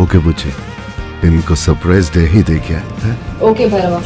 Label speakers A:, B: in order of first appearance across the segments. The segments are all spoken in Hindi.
A: ओके बुझे इनको सरप्राइज दे ही दे क्या ओके भैरवा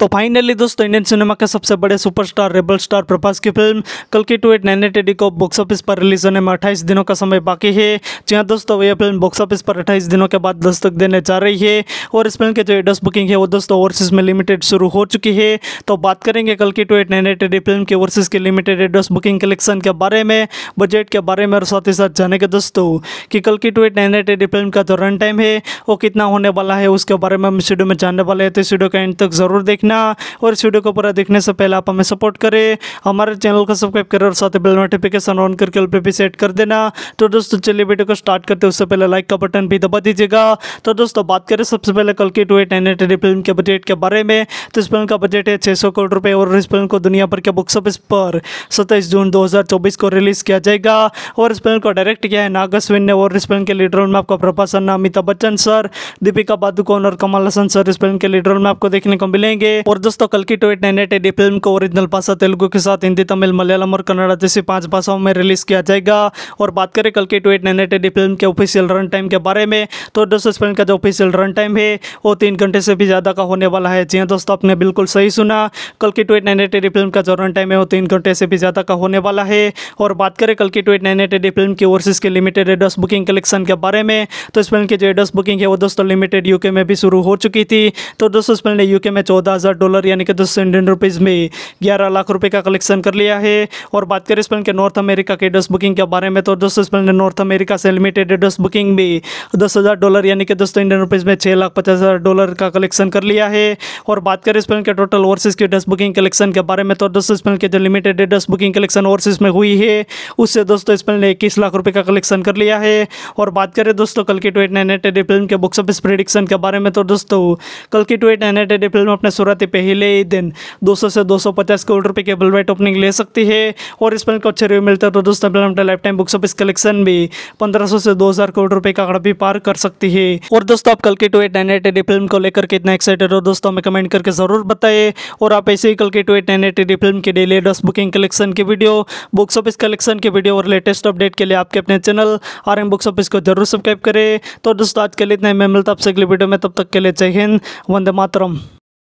A: तो फाइनली दोस्तों इंडियन सिनेमा के सबसे बड़े सुपरस्टार रेबल स्टार प्रभास की फिल्म कल की two eight nine eight AD को बॉक्स ऑफिस पर रिलीज होने में अट्ठाईस दिनों का समय बाकी है जी हाँ दोस्तों यह फिल्म बॉक्स ऑफिस पर अट्ठाईस दिनों के बाद दस्तक देने जा रही है और इस फिल्म की जो एडस बुकिंग है वो दोस्तों ओवरसीज में लिमिटेड शुरू हो चुकी है तो बात करेंगे कल की two eight nine eight AD film की ओवरसीज की लिमिटेड एडस बुकिंग कलेक्शन के बारे में बजट के बारे में और साथ ही साथ जाने के दोस्तों कि कल की two eight nine eight AD film का जो रन टाइम है वो कितना होने वाला है उसके बारे में हम वीडियो में जानने वाले हैं तो इस का एंड तक जरूर देखना देखना और इस वीडियो को पूरा देखने से पहले आप हमें सपोर्ट करें हमारे चैनल को सब्सक्राइब करें और साथ ही बेल नोटिफिकेशन ऑन करके पे भी सेट कर देना तो दोस्तों चलिए वीडियो को स्टार्ट करते उससे पहले लाइक का बटन भी दबा दीजिएगा तो दोस्तों बात करें सबसे पहले कल की टू एट फिल्म के बजट के बारे में तो इस फिल्म का बजट है छः करोड़ रुपये और इस फिल्म को दुनिया भर के बुक्स ऑफिस पर सत्ताईस जून दो हज़ार चौबीस को रिलीज़ किया जाएगा और इस फिल्म को डायरेक्ट किया है नागस्विन ने और इस फिल्म के लीडर में आपको प्रभास अमिताभ बच्चन सर दीपिका पादुकोण और कमल हसन सर इस फिल्म के लीडर में आपको देखने को मिलेंगे और दोस्तों कल की two eight nine eight AD film को ओरिजिनल भाषा तेलुगु के साथ हिंदी तमिल मलयालम और कन्नड़ा जैसी पांच भाषाओं में रिलीज किया जाएगा और बात करें कल की two eight nine eight AD film के ऑफिशियल रन टाइम के बारे में तो दोस्तों इस फिल्म का जो ऑफिशियल रन टाइम है वो तीन घंटे से भी ज़्यादा का होने वाला है जी हाँ दोस्तों आपने बिल्कुल सही सुना कल की two eight nine eight AD film का जो रन टाइम है वो तीन घंटे से भी ज़्यादा का होने वाला है और बात करें कल की two eight nine eight AD film की ओवरसीज के लिमिटेड एडस बुकिंग कलेक्शन के बारे में तो इस फिल्म की जो एडस बुकिंग है वो दोस्तों लिमिटेड यूके में भी शुरू हो चुकी थी तो दोस्तों इस फिल्म ने यूके में चौदह हज़ार डॉलर यानी कि दस इंडियन रुपीज़ में ग्यारह लाख रुपये का कलेक्शन कर लिया है और बात करें स्पेन के नॉर्थ अमेरिका के डस्ट बुकिंग के बारे में तो दोस्तों स्पेन ने नॉर्थ अमेरिका से लिमिटेड डस्ट बुकिंग में दस हज़ार डॉलर यानी कि दोस्तों इंडियन रुपीज़ में छः लाख पचास हज़ार डॉलर का कलेक्शन कर लिया है और बात करें स्पेन के टोटल ओवरसीज़ के डस्ट बुकिंग कलेक्शन के बारे में तो दोस्तों स्पेन के जो लिमिटेड डस्ट बुकिंग कलेक्शन ओवरसीज़ में हुई है उससे दोस्तों स्पेन ने इक्कीस लाख रुपये का कलेक्शन कर लिया है और बात करें दोस्तों कल की ट्वेट एट नाइन फिल्म के बुक्स ऑफिस प्रिडिक्शन के बारे में तो दोस्तों कल की ट्वेट एट नाइन फिल्म अपने सुर मुहूर्त पहले ही दिन 200 से 250 करोड़ रुपए के बुलवेट ओपनिंग ले सकती है और इस को अच्छे रिव्यू मिलता है तो दोस्तों lifetime box office collection भी 1500 से 2000 करोड़ रुपए का आंकड़ा भी पार कर सकती है और दोस्तों आप कल के two eight nine eight AD film को लेकर कितना एक्साइटेड हो दोस्तों हमें कमेंट करके जरूर बताए और आप ऐसे ही कल के two eight nine eight AD film की डेली एडस बुकिंग कलेक्शन की वीडियो बुक्स ऑफिस कलेक्शन की वीडियो और लेटेस्ट अपडेट के लिए आपके अपने channel R M box office को जरूर सब्सक्राइब करें तो दोस्तों आज के लिए इतना मैं मिलता आपसे अगली वीडियो में तब तक के लिए जय हिंद वंदे मातरम